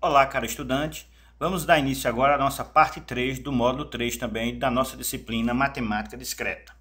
Olá, caro estudante. Vamos dar início agora à nossa parte 3 do módulo 3 também da nossa disciplina Matemática Discreta.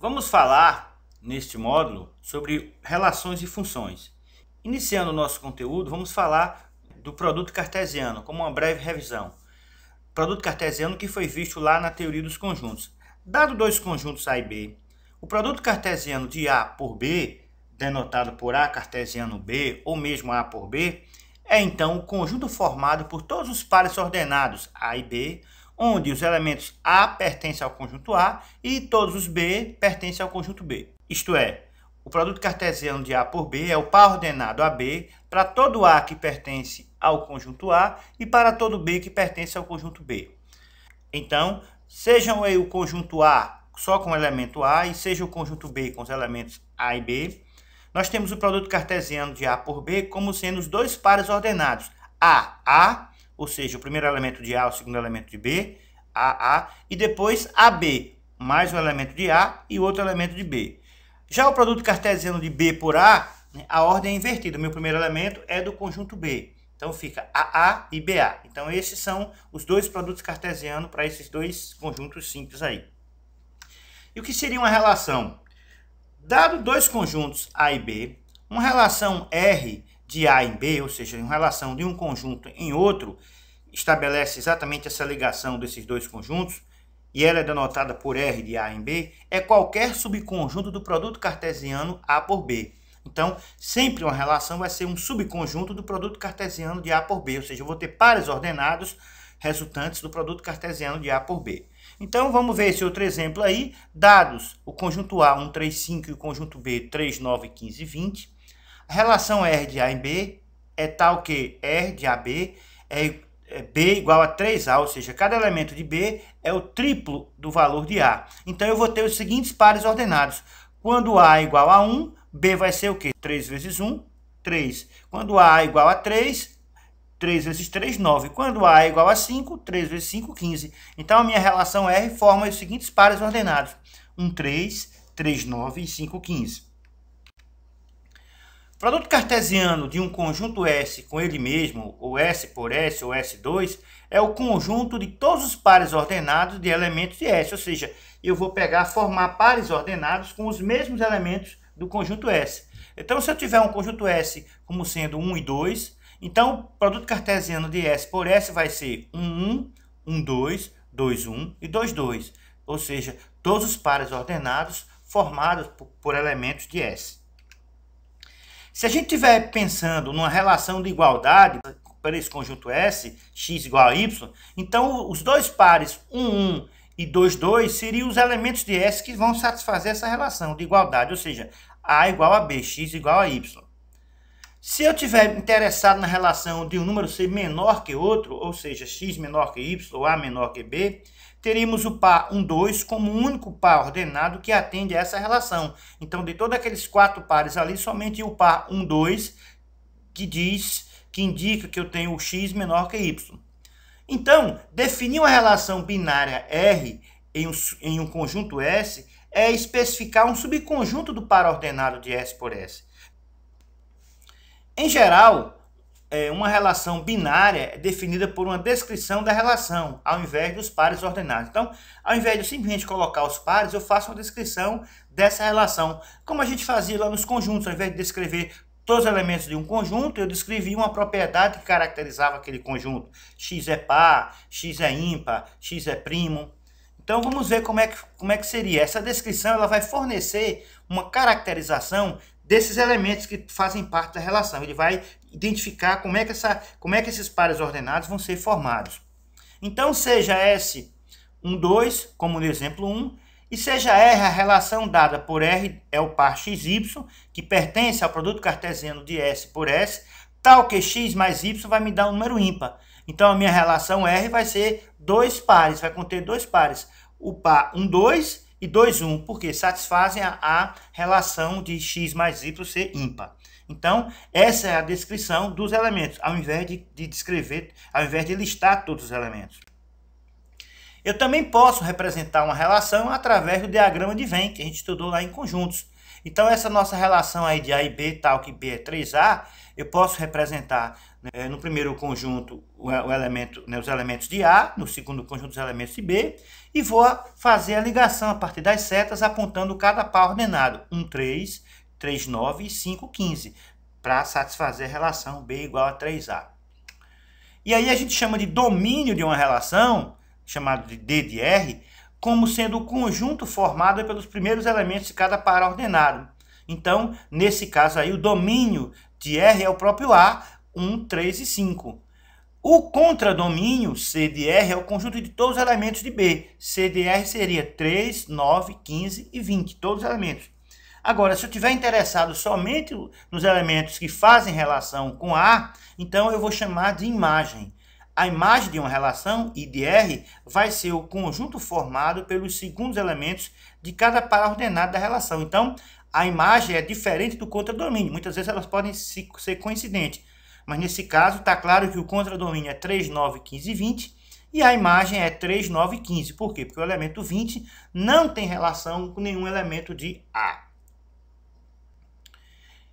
Vamos falar neste módulo sobre relações e funções. Iniciando o nosso conteúdo, vamos falar do produto cartesiano, como uma breve revisão produto cartesiano que foi visto lá na teoria dos conjuntos. Dado dois conjuntos A e B, o produto cartesiano de A por B, denotado por A cartesiano B, ou mesmo A por B, é então o conjunto formado por todos os pares ordenados A e B, onde os elementos A pertencem ao conjunto A e todos os B pertencem ao conjunto B. Isto é, o produto cartesiano de A por B é o par ordenado AB para todo A que pertence ao conjunto A e para todo B que pertence ao conjunto B. Então, sejam o conjunto A só com o elemento A e seja o conjunto B com os elementos A e B, nós temos o produto cartesiano de A por B como sendo os dois pares ordenados A, A, ou seja, o primeiro elemento de A, o segundo elemento de B, A, A, e depois AB, mais um elemento de A e outro elemento de B. Já o produto cartesiano de B por A, a ordem é invertida. O meu primeiro elemento é do conjunto B. Então fica AA e BA. Então esses são os dois produtos cartesianos para esses dois conjuntos simples aí. E o que seria uma relação? Dado dois conjuntos A e B, uma relação R de A em B, ou seja, uma relação de um conjunto em outro, estabelece exatamente essa ligação desses dois conjuntos, e ela é denotada por R de A em B, é qualquer subconjunto do produto cartesiano A por B. Então, sempre uma relação vai ser um subconjunto do produto cartesiano de A por B, ou seja, eu vou ter pares ordenados resultantes do produto cartesiano de A por B. Então, vamos ver esse outro exemplo aí. Dados o conjunto A, 1, 3, 5 e o conjunto B, 3, 9, 15 20. A relação R de A em B é tal que R de AB é, é B igual a 3A, ou seja, cada elemento de B é o triplo do valor de A. Então, eu vou ter os seguintes pares ordenados. Quando A é igual a 1, B vai ser o quê? 3 vezes 1, 3. Quando A é igual a 3, 3 vezes 3, 9. Quando A é igual a 5, 3 vezes 5, 15. Então, a minha relação R forma os seguintes pares ordenados. 1, 3, 3, 9 e 5, 15. O Produto cartesiano de um conjunto S com ele mesmo, ou S por S ou S2, é o conjunto de todos os pares ordenados de elementos de S, ou seja, eu vou pegar formar pares ordenados com os mesmos elementos do conjunto S. Então, se eu tiver um conjunto S como sendo 1 e 2, então o produto cartesiano de S por S vai ser 1, 1, 1, 2, 2, 1 e 2, 2. Ou seja, todos os pares ordenados formados por elementos de S. Se a gente estiver pensando numa relação de igualdade para esse conjunto S, x igual a y, então os dois pares 1, 1 e 2, 2 seriam os elementos de S que vão satisfazer essa relação de igualdade, ou seja, a igual a B, X igual a Y. Se eu tiver interessado na relação de um número ser menor que outro, ou seja, x menor que y ou a menor que b, teríamos o par 1, 2 como o único par ordenado que atende a essa relação. Então, de todos aqueles quatro pares ali, somente o par 1, 2 que diz, que indica que eu tenho x menor que y. Então, definir uma relação binária R em um, em um conjunto S é especificar um subconjunto do par ordenado de S por S. Em geral, é, uma relação binária é definida por uma descrição da relação, ao invés dos pares ordenados. Então, ao invés de simplesmente colocar os pares, eu faço uma descrição dessa relação, como a gente fazia lá nos conjuntos, ao invés de descrever todos os elementos de um conjunto, eu descrevi uma propriedade que caracterizava aquele conjunto. X é par, X é ímpar, X é primo. Então vamos ver como é que, como é que seria. Essa descrição ela vai fornecer uma caracterização desses elementos que fazem parte da relação. Ele vai identificar como é que, essa, como é que esses pares ordenados vão ser formados. Então seja S um 2, como no exemplo 1, e seja R a relação dada por R é o par XY, que pertence ao produto cartesiano de S por S, tal que X mais Y vai me dar um número ímpar. Então a minha relação R vai ser dois pares, vai conter dois pares o par 1, 2 e 2, 1, porque satisfazem a, a relação de x mais y ser ímpar. Então, essa é a descrição dos elementos, ao invés de, de descrever, ao invés de listar todos os elementos. Eu também posso representar uma relação através do diagrama de Venn, que a gente estudou lá em conjuntos. Então essa nossa relação aí de A e B tal que B é 3A, eu posso representar né, no primeiro conjunto o, o elemento, né, os elementos de A, no segundo conjunto os elementos de B, e vou fazer a ligação a partir das setas apontando cada par ordenado, 1, 3, 3, 9 e 5, 15, para satisfazer a relação B igual a 3A. E aí a gente chama de domínio de uma relação, chamado de D de R, como sendo o conjunto formado pelos primeiros elementos de cada par ordenado. Então, nesse caso aí, o domínio de R é o próprio A, 1, 3 e 5. O contradomínio C de R é o conjunto de todos os elementos de B. C de R seria 3, 9, 15 e 20, todos os elementos. Agora, se eu estiver interessado somente nos elementos que fazem relação com A, então eu vou chamar de imagem. A imagem de uma relação, IDR, vai ser o conjunto formado pelos segundos elementos de cada par ordenado da relação. Então, a imagem é diferente do contradomínio. Muitas vezes elas podem ser coincidentes. Mas nesse caso, está claro que o contradomínio é 3, 9, 15 e 20 e a imagem é 3, 9, 15. Por quê? Porque o elemento 20 não tem relação com nenhum elemento de A.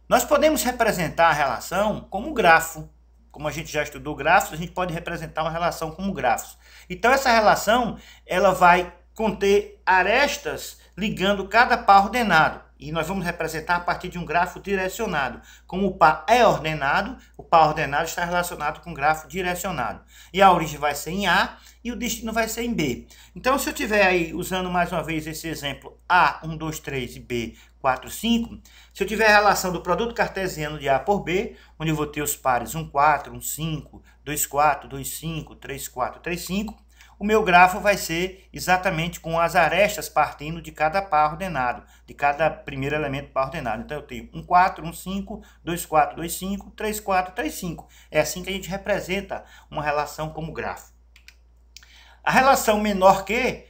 Nós podemos representar a relação como um grafo como a gente já estudou grafos, a gente pode representar uma relação como grafos. Então essa relação ela vai conter arestas ligando cada par ordenado e nós vamos representar a partir de um grafo direcionado. Como o par é ordenado, o par ordenado está relacionado com o grafo direcionado. E a origem vai ser em A e o destino vai ser em B. Então, se eu tiver aí, usando mais uma vez esse exemplo, A, 1, 2, 3 e B, 4, 5, se eu tiver a relação do produto cartesiano de A por B, onde eu vou ter os pares 1, 4, 1, 5, 2, 4, 2, 5, 3, 4, 3, 5, o meu grafo vai ser exatamente com as arestas partindo de cada par ordenado, de cada primeiro elemento par ordenado. Então eu tenho 1, 4, 1, 5, 2, 4, 2, 5, 3, 4, 3, 5. É assim que a gente representa uma relação como grafo. A relação menor que,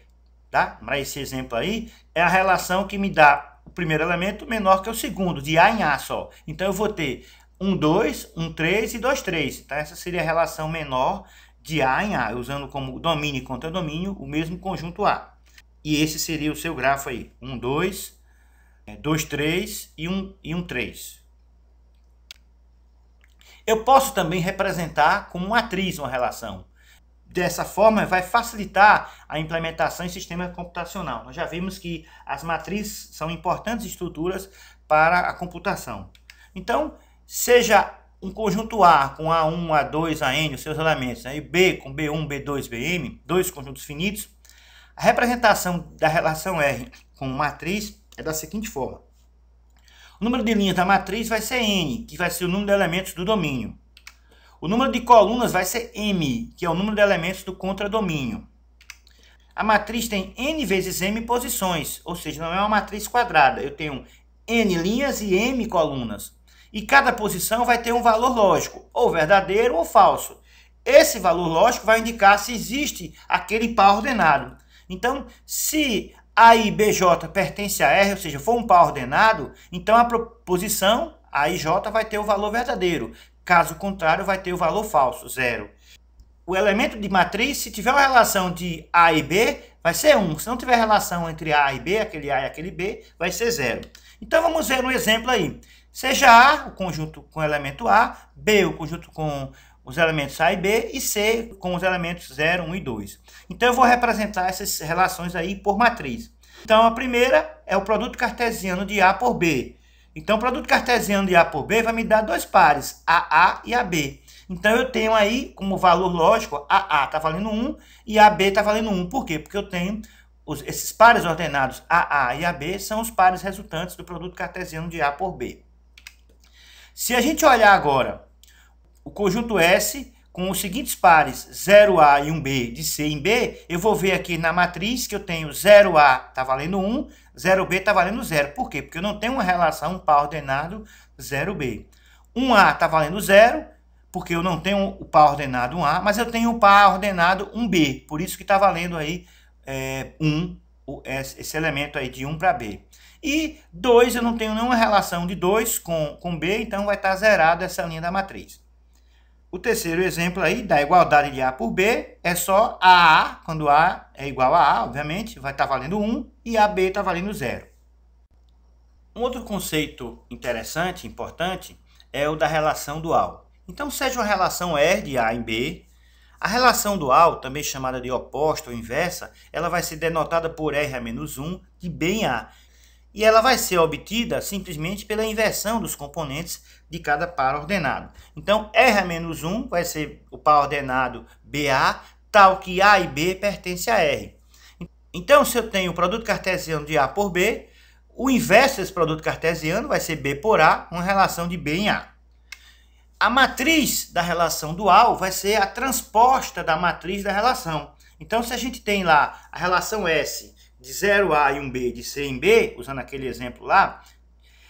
tá? para esse exemplo aí, é a relação que me dá o primeiro elemento menor que o segundo, de A em A só. Então eu vou ter 1, 2, 1, 3 e 2, 3. Tá? Essa seria a relação menor de A em A, usando como domínio e contra-domínio o mesmo conjunto A. E esse seria o seu grafo aí, 1, 2, 2, 3 e 1, e 3. Eu posso também representar como matriz uma relação. Dessa forma, vai facilitar a implementação em sistema computacional. Nós já vimos que as matrizes são importantes estruturas para a computação. Então, seja um conjunto A com A1, A2, AN, os seus elementos, né? e B com B1, B2, BM, dois conjuntos finitos, a representação da relação R com matriz é da seguinte forma. O número de linhas da matriz vai ser N, que vai ser o número de elementos do domínio. O número de colunas vai ser M, que é o número de elementos do contradomínio. A matriz tem N vezes M posições, ou seja, não é uma matriz quadrada. Eu tenho N linhas e M colunas. E cada posição vai ter um valor lógico, ou verdadeiro ou falso. Esse valor lógico vai indicar se existe aquele par ordenado. Então, se A e BJ pertence a R, ou seja, for um par ordenado, então a posição AIJ vai ter o valor verdadeiro. Caso contrário, vai ter o valor falso, zero o elemento de matriz, se tiver uma relação de A e B, vai ser 1. Se não tiver relação entre A e B, aquele A e aquele B, vai ser 0. Então vamos ver um exemplo aí. Seja A, o conjunto com o elemento A, B, o conjunto com os elementos A e B, e C, com os elementos 0, 1 e 2. Então eu vou representar essas relações aí por matriz. Então a primeira é o produto cartesiano de A por B. Então o produto cartesiano de A por B vai me dar dois pares, AA e AB. Então eu tenho aí como valor lógico a A está valendo 1 e a B está valendo 1. Por quê? Porque eu tenho os, esses pares ordenados AA e AB são os pares resultantes do produto cartesiano de A por B. Se a gente olhar agora o conjunto S com os seguintes pares 0A e 1B de C em B, eu vou ver aqui na matriz que eu tenho 0A está valendo 1, 0B está valendo 0. Por quê? Porque eu não tenho uma relação um par ordenado 0B. 1A está valendo 0, porque eu não tenho o par ordenado um A, mas eu tenho o par ordenado um B. Por isso que está valendo aí é, 1, um, esse elemento aí de 1 um para B. E 2, eu não tenho nenhuma relação de 2 com, com B, então vai estar tá zerado essa linha da matriz. O terceiro exemplo aí da igualdade de A por B é só AA, quando A é igual a A, obviamente, vai estar tá valendo 1 e AB está valendo 0. Um outro conceito interessante, importante, é o da relação dual. Então, seja uma relação R de A em B, a relação dual, também chamada de oposta ou inversa, ela vai ser denotada por R a menos 1 de B em A. E ela vai ser obtida simplesmente pela inversão dos componentes de cada par ordenado. Então, R a menos 1 vai ser o par ordenado BA, tal que A e B pertencem a R. Então, se eu tenho o produto cartesiano de A por B, o inverso desse produto cartesiano vai ser B por A, uma relação de B em A a matriz da relação dual vai ser a transposta da matriz da relação. Então, se a gente tem lá a relação S de 0A e 1B de C em B, usando aquele exemplo lá,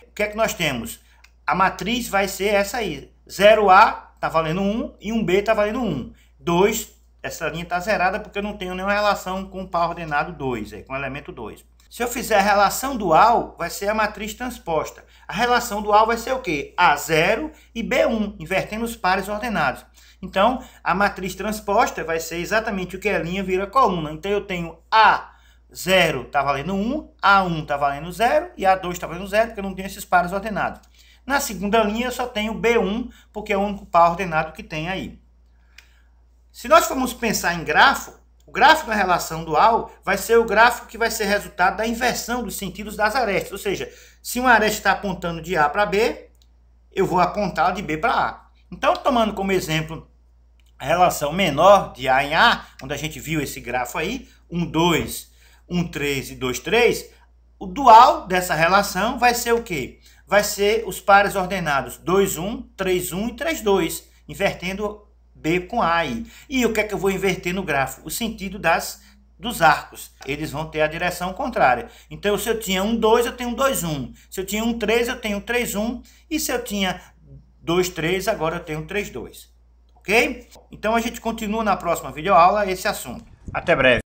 o que é que nós temos? A matriz vai ser essa aí. 0A está valendo 1 e 1B está valendo 1. 2, essa linha está zerada porque eu não tenho nenhuma relação com o par ordenado 2, é, com o elemento 2. Se eu fizer a relação dual, vai ser a matriz transposta. A relação dual vai ser o quê? A0 e B1, invertendo os pares ordenados. Então, a matriz transposta vai ser exatamente o que é linha vira coluna. Então, eu tenho A0 está valendo 1, A1 está valendo 0 e A2 está valendo 0, porque eu não tenho esses pares ordenados. Na segunda linha, eu só tenho B1, porque é o único par ordenado que tem aí. Se nós formos pensar em grafo, gráfico na relação dual vai ser o gráfico que vai ser resultado da inversão dos sentidos das arestas. Ou seja, se uma aresta está apontando de A para B, eu vou apontar de B para A. Então, tomando como exemplo a relação menor de A em A, onde a gente viu esse grafo aí, 1, 2, 1, 3 e 2, 3, o dual dessa relação vai ser o quê? Vai ser os pares ordenados 2, 1, 3, 1 e 3, 2, invertendo B com AI. E o que é que eu vou inverter no gráfico? O sentido das dos arcos, eles vão ter a direção contrária. Então, se eu tinha um 2, eu tenho um 2, 1. Um. Se eu tinha um 3, eu tenho um 3, 1. Um. E se eu tinha 2, 3, agora eu tenho um 3, 2. Ok? Então, a gente continua na próxima videoaula esse assunto. Até breve.